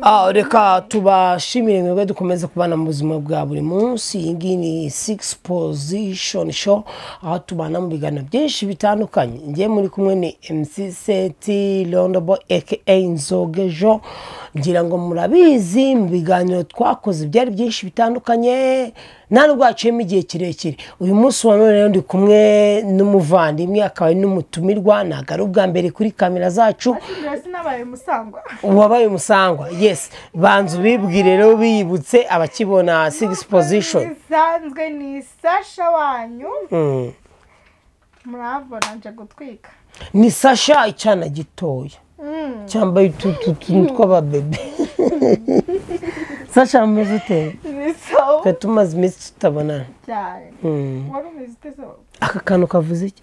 Ah, reka tubashimire mwebwe dukomeze kubana mu buzima bwa buri munsi iyi ngiyi ni sigisi pozishoni sho aho tubana mu biganiro byinshi bitandukanye ngiye muri kumwe ni emusi seti rondobo eke inzogejo ngira ngo murabizi mu biganiro twakoze byari byinshi bitandukanye nta nubwo haciyemo igihe kirekire uyu munsi wa none rero ndi kumwe n'umuvandimwe akaba ari n'umutumirwa ntabwo ari ubwa mbere kuri kamera zacu uwabaye umusangwa yesi banza ubibwire rero biyibutse abakibona sigisi pozishoni bisanzwe ni sasha wanyu hmm. murabona nje gutwika ni sasha icyana gitoya hmm. cyambaye utuntu tw'ababebe sasha meze uteye twari tumaze iminsi tutabonana aka kantu kavuze iki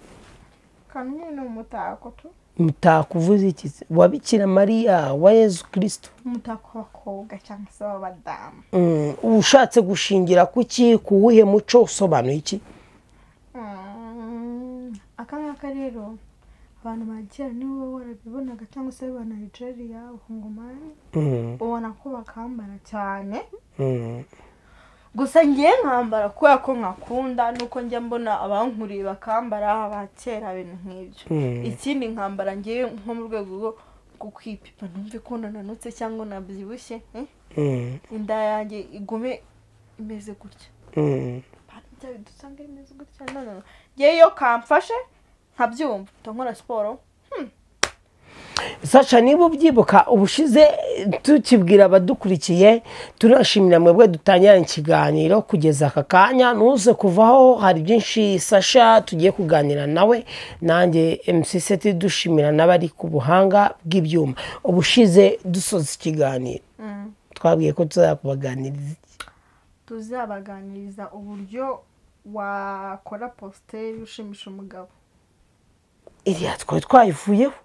kantu nyine ni umutako tu umutako uvuze iki wabikira mariya wa yezu kirisito umutako w'abakobwa cyangwa se w'abadamu ushatse gushingira ku ki ku wuhe muco usobanuye iki aka ngaka rero abantu ba kera warabibonaga cyangwa se banaricaririya ubungumani ubona ko bakambara cyane gusa ngiye nkambara kubera ko nkakunda nuko njya mbona abankuriye bakambara abakera ibintu nk'ibyo hmm. ikindi nkambara ngiye nko mu rwego rwo kwipipa numve ko nananutse cyangwa nabyibushye eh? hmm. inda yanjye igume imeze gutya hmm. dusanga imeze gutya ngewe iyo kamfashe nkabyumva nkora siporo sasha niba ubyibuka ubushize tukibwira abadukurikiye turashimira mwebwe dutangirana ikiganiro kugeza aka kanya ntuze kuvaho hari byinshi sasha tugiye kuganira nawe nanjye emusiseti dushimira n'abari ku buhanga bw'ibyuma ubushize dusoza ikiganiro mm. twabwiye ko tuzakubaganiriza tuzabaganiriza uburyo wakora positeri ushimisha umugabo iriya twari twayivuyeho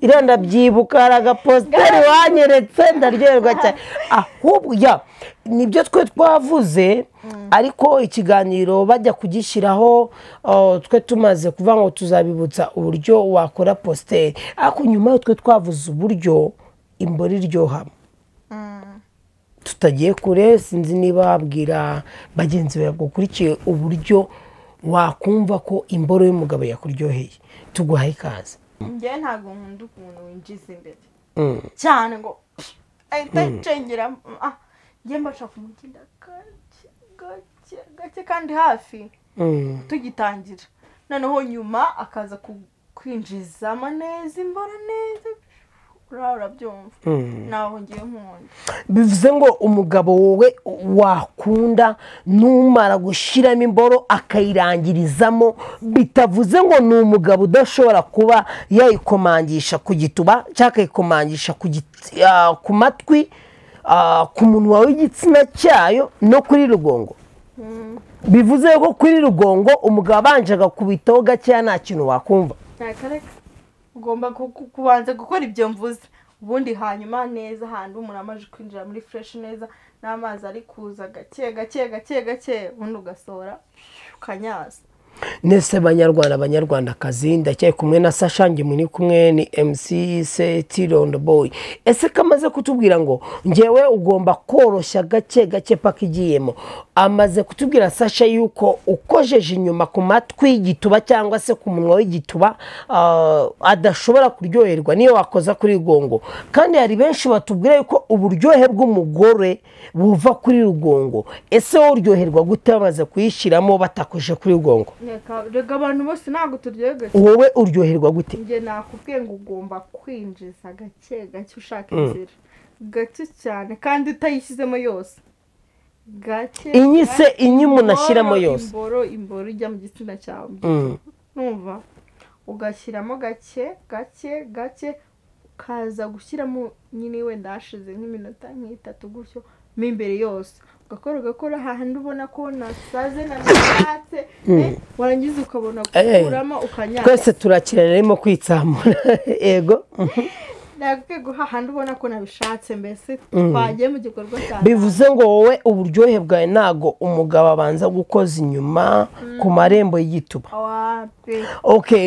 iriya ndabyibuka hari agaposteri wanyeretse ndaryoherwa cyane ahubwo ya nibyo twe twavuze mm. ariko ikiganiro bajya kugishyiraho twe tumaze kuva ngo tuzabibutsa uburyo wakora posteri ariko nyuma twe twavuze uburyo imbora iryoha mm. tutagiye kure sinzi niba wabwira bagenzi bawe bakurikiye uburyo wakumva ko imboro y'umugabo yakuryoheye tuguhaye ikaze njyewe ntabwo nkunda ukuntu winjiza imbere mm. cyane ngo ahita yicengera mm. mm, ah, njye mbasha kumugenda gake gake gake kandi hafi tugitangira noneho nyuma akaza kwinjizamo neza imboro neza Hmm. bivuze ngo umugabo wowe wakunda numara gushyiramo imboro akayirangirizamo bitavuze ngo ni umugabo udashobora kuba yayikomangisha ku gituba cyangwa akayikomangisha ah, ku matwi ah, ku munwa w'igitsina cyayo no kuri rugongo hmm. bivuze ko kuri rugongo umugabo abanjaga kubitaho gakeya nta kintu wakumva ugomba kubanza gukora ibyo mvuze ubundi hanyuma neza ahantu umuntu amaze kwinjira muri fureshi neza n'amazi ari kuza gake gake gake gake ubundi ugasohora ukanyaza nese banyarwanda banyarwandakazi ndacyari kumwe na sashange muri kumwe ni mc seti rondo boyi ese kamaze kutubwira ngo ngewe ugomba koroshya gake gake paka igiyemo amaze kutubwira sasha yuko ukojeje inyuma ku matwi y'igituba cyangwa se ku munwa w'igituba ah, adashobora kuryoherwa niyo wakoza kuri rugongo kandi hari benshi batubwira yuko uburyohe bw'umugore buva kuri rugongo ese uryoherwa gute bamaze kuyishyiramo batakoje kuri rugongo Rega abantu bose ntabwo turyoherwa wowe uryoherwa gute njye nakubwiye ngo ugomba kwinjiza gake gake ushaka mm. inzira gake cyane kandi utayishyizemo yose gake inyise inyo umuntu yose imboro imboro ijya mu gitsina cyawe mm. numva ugashyiramo gake gake gake ukaza gushyiramo nyine wenda hashize nk'iminota nk'itatu gutyo mo imbere yose gakora ugakora hahandi ubona ko nasaze nanashatse hmm. eh, warangiza ukabona eh. gukuramo ukanyanga twese turakirana arimo kwitsamura yego nabwiye nabishatse mbese mm. twagiye mu gikorwa cya bivuze ngo wowe uburyohe bwawe ntabwo umugabo abanza gukoza inyuma ku mm. marembo y'igituba oke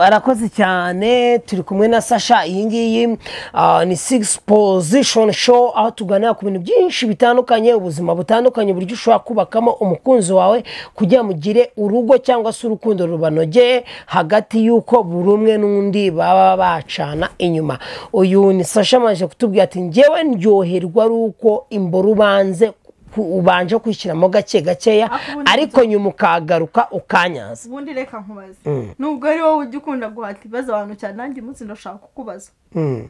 arakoze cyane turi kumwe na sasha iyi ngiyi ah, ni sigisi pozishoni show aho tuganira ku bintu byinshi bitandukanye ubuzima butandukanye uburyo ushobora kubakamo umukunzi wawe kugira mugire urugo cyangwa se urukundo rubanogeye hagati y'uko buri umwe n'undi baba bacana inyuma uyu ni sasha amaze kutubwira ati ngewe ndyoherwa ari uko imboro ubanze ubanje kwishyiramo gake gakeya ariko nyuma ukagaruka ukanyaza ubundi reka nkubaze mm. nubwo ari wowe ujya ukunda guhata ibibazo abantu cyane nanjye umunsi ndashaka kukubaza mm.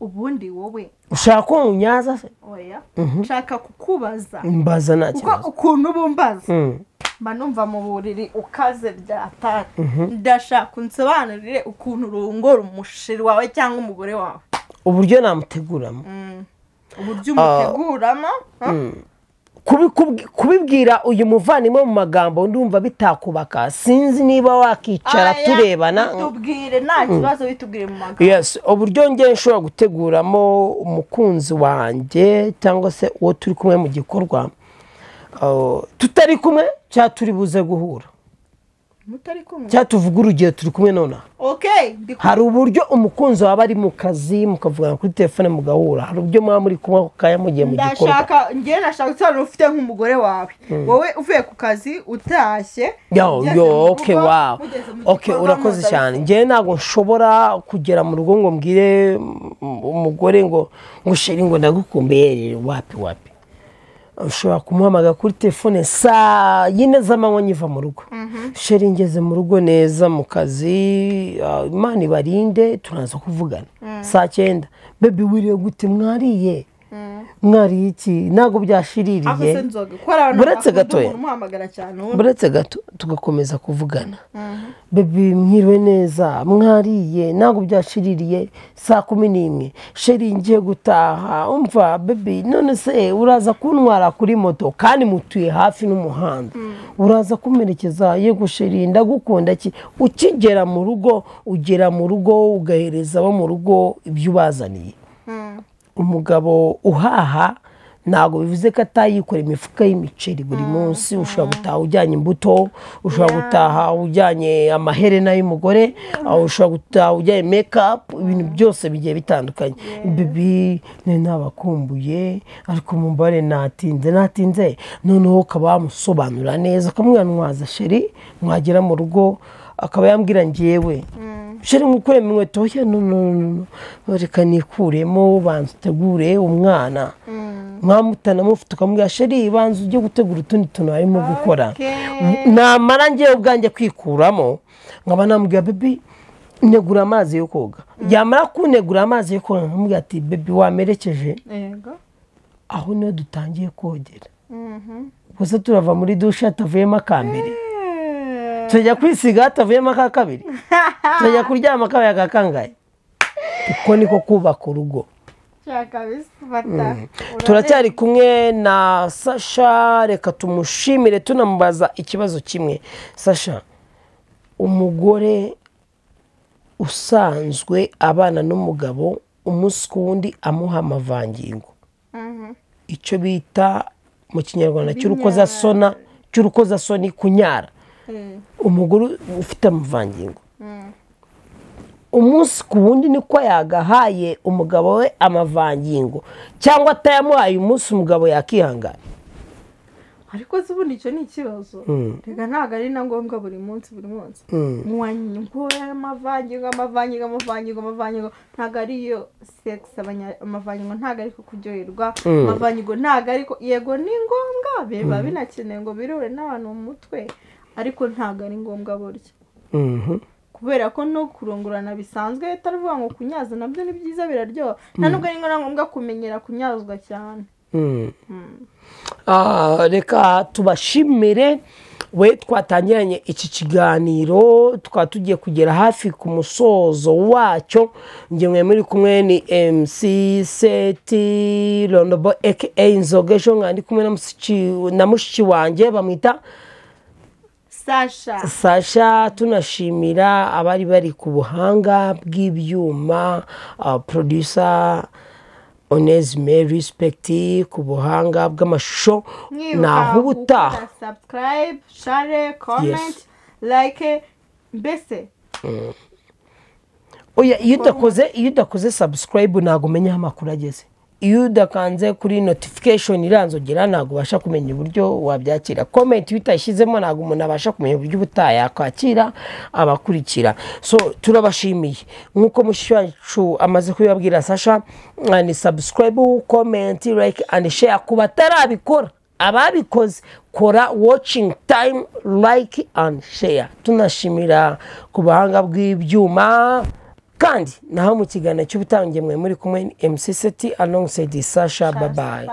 ubundi wowe ushaka ko munyaza se oya mhm. nshaka kukubaza mbaza nta kibazo kuko ukuntu bumbaza mm. mba numva mu buriri ukaze byataka mhm. ndashaka unsobanurire ukuntu urungura umushiri wawe cyangwa umugore wawe uburyo namuteguramo mm. uburyo umuteguramo mm. kubibwira uyu muvandimwe mu magambo ndumva bitakubaka sinzi niba wakicara turebana tubwire nta mm. kibazo bitubwire mu magambo uburyo njye nshobora guteguramo umukunzi wanjye cyangwa se uwo turi kumwe mu gikorwa oh, tutari kumwe cyangwa turi buze guhura cyangwa tuvuge urugero turi kumwe nonaha hari uburyo umukunzi waba ari mu kazi mukavugana kuri telefone mugahura hari uburyo muba muri kunywa ako kanya mugiye mu gikorwa njyewe nashaka gusobanura ufite nk'umugore wawe hmm. wowe uvuye ku kazi utashye urakoze cyane njyewe ntabwo nshobora kugera mu rugo ngo mbwire umugore ngo ngo ngo ndagukumbuye wapi wapi ushobora kumuhamaga kuri telefone saa yine z'amanywa nyiva mu rugo mhm. sheri ngeze mu rugo neza mu kazi ah, imana ibarinde turaza kuvugana mm. saa cyenda bebi wiriwe gute mwariye mwariye iki ntabwo byashiririye buretse gato buretse gato tugakomeza kuvugana mhm. bebi mwiriwe neza mwariye ntabwo byashiririye saa kumi n'imwe sheri ngiye gutaha umva bebi none se uraza kuntwara kuri moto kandi mutuye hafi n'umuhanda mhm. uraza kumerekeza yego sheri ndagukunda ki ukigera mu rugo ugera mu rugo ugahereza abo mu rugo ibyo ubazaniye mhm. umugabo uhaha ntabwo bivuze ko atayikora imifuka y'imiceri buri mm-hmm. munsi ushobora gutaha ujyanye imbuto ushobora gutaha ujyanye amaherena y'umugore ushobora gutaha ujyanye mekapu ibintu byose bigiye bitandukanye bibi ntabakumbuye ariko mumbare natinze natinze noneho ukaba wamusobanura neza ukamwira nwaza sheri mwagera mu rugo akaba yambwira ngewe mm. sheri mukurema inkweto he reka nikuremo banza utegure umwana mm. mwamutana mufite ukamubwira sheri banza ujye gutegura utundi tuntu arimo gukora namara ngewe ubwanjye kwikuramo nkaba namubwira bebi negura amazi yo koga mm. yamara kunegura amazi yo koga nkamubwira ati bebi wamerekeje aho niyo dutangiye kogera gusa mm-hmm. turava muri dushe hatavuyemo akambere mm. tujya kwisiga hatavuyemo aka kabiri tujya kuryama akabaye akakangaye uko niko kubaka urugo mm. turacyari kumwe na sasha reka tumushimire tunamubaza ikibazo kimwe sasha umugore usanzwe abana n'umugabo umunsi ku wundi amuha amavangingo mhm. icyo bita mu kinyarwanda cy'urukozasoni kunyara eh. umugore ufite amavangingo umunsi ku wundi ko yagahaye umugabo we amavangingo cyangwa atayamuhaye umunsi umugabo yakihangana ariko se ubundi icyo ni ikibazo mm. reka ntabwo ari na ngombwa buri munsi buri munsi nk'uwanywa mm. amavangingo amavangingo amavangingo amavangingo ntabwo ariyo sekisi amavangingo ntabwo ariko kuryoherwa mm. amavangingo ntabwo ariko yego ni ngombwa biba binakenewe ngo birure n'abantu mu mutwe ariko ntabwo ari ngombwa burya mhm. kubera ko no kurungurana bisanzwe utavuga ngo kunyaza nabyo ni byiza biraryoha nta mm. nubwo ari ngombwa kumenyera kunyazwa cyane mm. Mm. Ah, reka tubashimire we twatangiranye iki kiganiro tukaba tugiye kugera hafi ku musozo wacyo ngemwe muri kumwe ni mc seti rondobo eke inzogesho mwari kumwe na mushiki wanjye bamwita sasha sasha tunashimira abari bari ku buhanga bw'ibyuma uh, producer oneze meri sipegiti ku buhanga bw'amashusho ntaho uba sabusikarayibe share komenti like mbese mm. iyo udakoze iyo udakoze sabusikarayibe ntabwo umenya aho amakuru ageze iyo udakanze kuri notification iranzogera ntabwo ubasha kumenya uburyo wabyakira komenti iyo utayishyizemo ntabwo umuntu abasha kumenya uburyo ubutaha yakwakira abakurikira so turabashimiye nk'uko wacu amaze kubibabwira sasha eh, ni sabusikarayibu komenti like and share ku batarabikora ababikoze kora watching time like and share tunashimira ku buhanga bw'ibyuma kandi naho mu kiganiro cy'ubutangemwe muri kumwe ni emusisiti alongisayidi sasha babayi